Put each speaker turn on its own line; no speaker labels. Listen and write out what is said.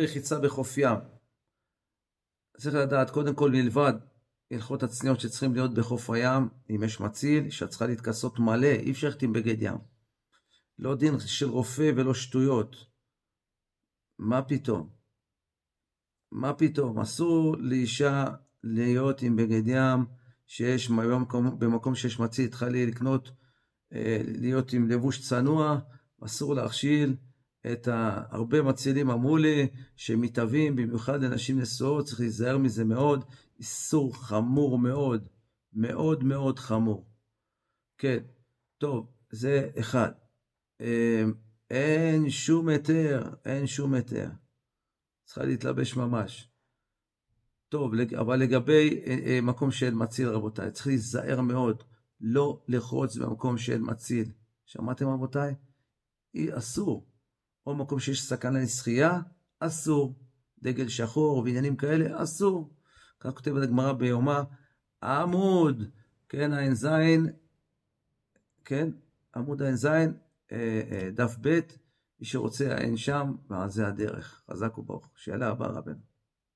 רחיצה בחוף ים. צריך לדעת, קודם כל מלבד הלכות הצניעות שצריכים להיות בחוף הים, אם יש מציל, שאת צריכה להתכסות מלא, אי אפשר ללכת עם בגד ים. לא דין של רופא ולא שטויות. מה פתאום? מה פתאום? אסור לאישה להיות עם בגד ים שיש במקום, במקום שיש מציל, צריכה לקנות, אה, להיות עם לבוש צנוע, אסור להכשיל. את ה... הרבה מצילים אמרו לי שמתאבים, במיוחד לנשים נשואות, צריך להיזהר מזה מאוד. איסור חמור מאוד, מאוד מאוד חמור. כן, טוב, זה אחד. אמ, אין שום היתר, אין שום היתר. צריכה להתלבש ממש. טוב, אבל לגבי אה, אה, מקום שאין מציל, רבותיי, צריך להיזהר מאוד, לא לחרוץ במקום שאין מציל. שמעתם, רבותיי? אסור. או מקום שיש סכנה לשחייה, אסור. דגל שחור ועניינים כאלה, אסור. כך כותבת הגמרא ביומה, עמוד, כן, ע"ז, כן, עמוד ע"ז, אה, אה, דף ב', מי שרוצה עין שם, ועל זה הדרך. חזק וברוך. שאלה הבאה רבנו.